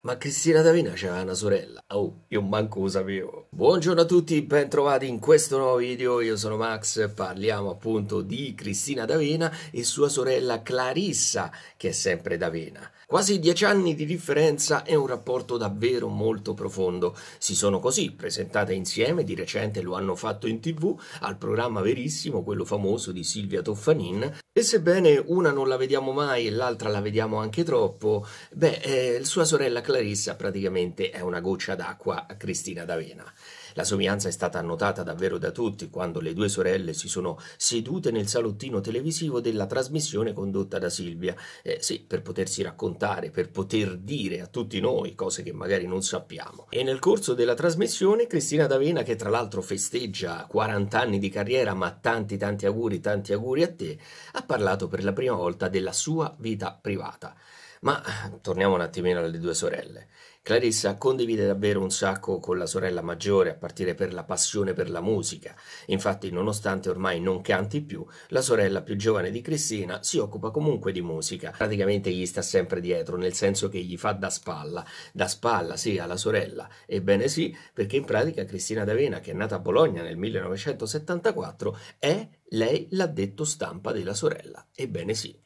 Ma Cristina Davina c'era una sorella. Oh, io manco lo sapevo. Buongiorno a tutti, bentrovati in questo nuovo video. Io sono Max, parliamo appunto di Cristina Davina e sua sorella Clarissa, che è sempre Davina. Quasi dieci anni di differenza e un rapporto davvero molto profondo. Si sono così presentate insieme, di recente lo hanno fatto in tv, al programma Verissimo, quello famoso di Silvia Toffanin, e sebbene una non la vediamo mai e l'altra la vediamo anche troppo, beh, eh, sua sorella Clarissa praticamente è una goccia d'acqua a Cristina d'Avena. La somiglianza è stata notata davvero da tutti quando le due sorelle si sono sedute nel salottino televisivo della trasmissione condotta da Silvia. Eh, sì, per potersi raccontare, per poter dire a tutti noi cose che magari non sappiamo. E nel corso della trasmissione Cristina D'Avena, che tra l'altro festeggia 40 anni di carriera, ma tanti tanti auguri, tanti auguri a te, ha parlato per la prima volta della sua vita privata. Ma torniamo un attimino alle due sorelle. Clarissa condivide davvero un sacco con la sorella maggiore, a partire per la passione per la musica. Infatti, nonostante ormai non canti più, la sorella più giovane di Cristina si occupa comunque di musica. Praticamente gli sta sempre dietro, nel senso che gli fa da spalla. Da spalla, sì, alla sorella. Ebbene sì, perché in pratica Cristina D'Avena, che è nata a Bologna nel 1974, è lei l'addetto stampa della sorella. Ebbene sì.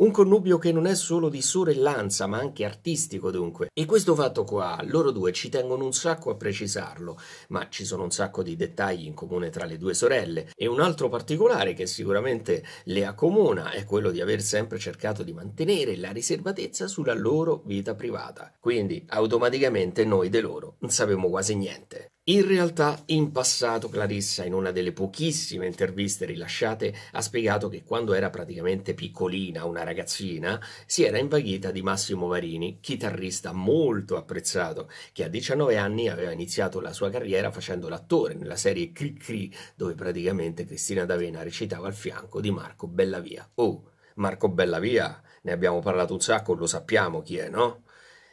Un connubio che non è solo di sorellanza, ma anche artistico dunque. E questo fatto qua, loro due ci tengono un sacco a precisarlo, ma ci sono un sacco di dettagli in comune tra le due sorelle. E un altro particolare che sicuramente le accomuna è quello di aver sempre cercato di mantenere la riservatezza sulla loro vita privata. Quindi automaticamente noi de loro non sappiamo quasi niente. In realtà, in passato, Clarissa, in una delle pochissime interviste rilasciate, ha spiegato che quando era praticamente piccolina, una ragazzina, si era invaghita di Massimo Varini, chitarrista molto apprezzato, che a 19 anni aveva iniziato la sua carriera facendo l'attore nella serie Cri Cri, dove praticamente Cristina D'Avena recitava al fianco di Marco Bellavia. Oh, Marco Bellavia, ne abbiamo parlato un sacco, lo sappiamo chi è, no?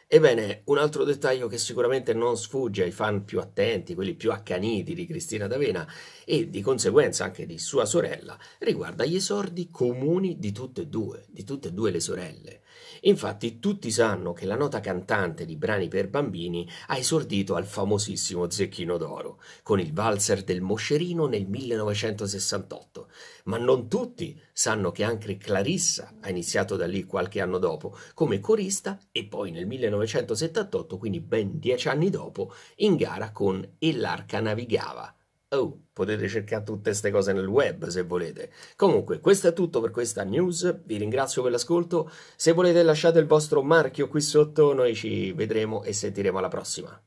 Ebbene, un altro dettaglio che sicuramente non sfugge ai fan più attenti, quelli più accaniti di Cristina D'Avena e di conseguenza anche di sua sorella, riguarda gli esordi comuni di tutte e due, di tutte e due le sorelle. Infatti tutti sanno che la nota cantante di brani per bambini ha esordito al famosissimo Zecchino d'Oro, con il valzer del Moscerino nel 1968, ma non tutti sanno che anche Clarissa ha iniziato da lì qualche anno dopo come corista e poi nel 1978, quindi ben dieci anni dopo, in gara con E l'Arca Navigava Oh, potete cercare tutte queste cose nel web se volete. Comunque, questo è tutto per questa news, vi ringrazio per l'ascolto, se volete lasciate il vostro marchio qui sotto, noi ci vedremo e sentiremo alla prossima.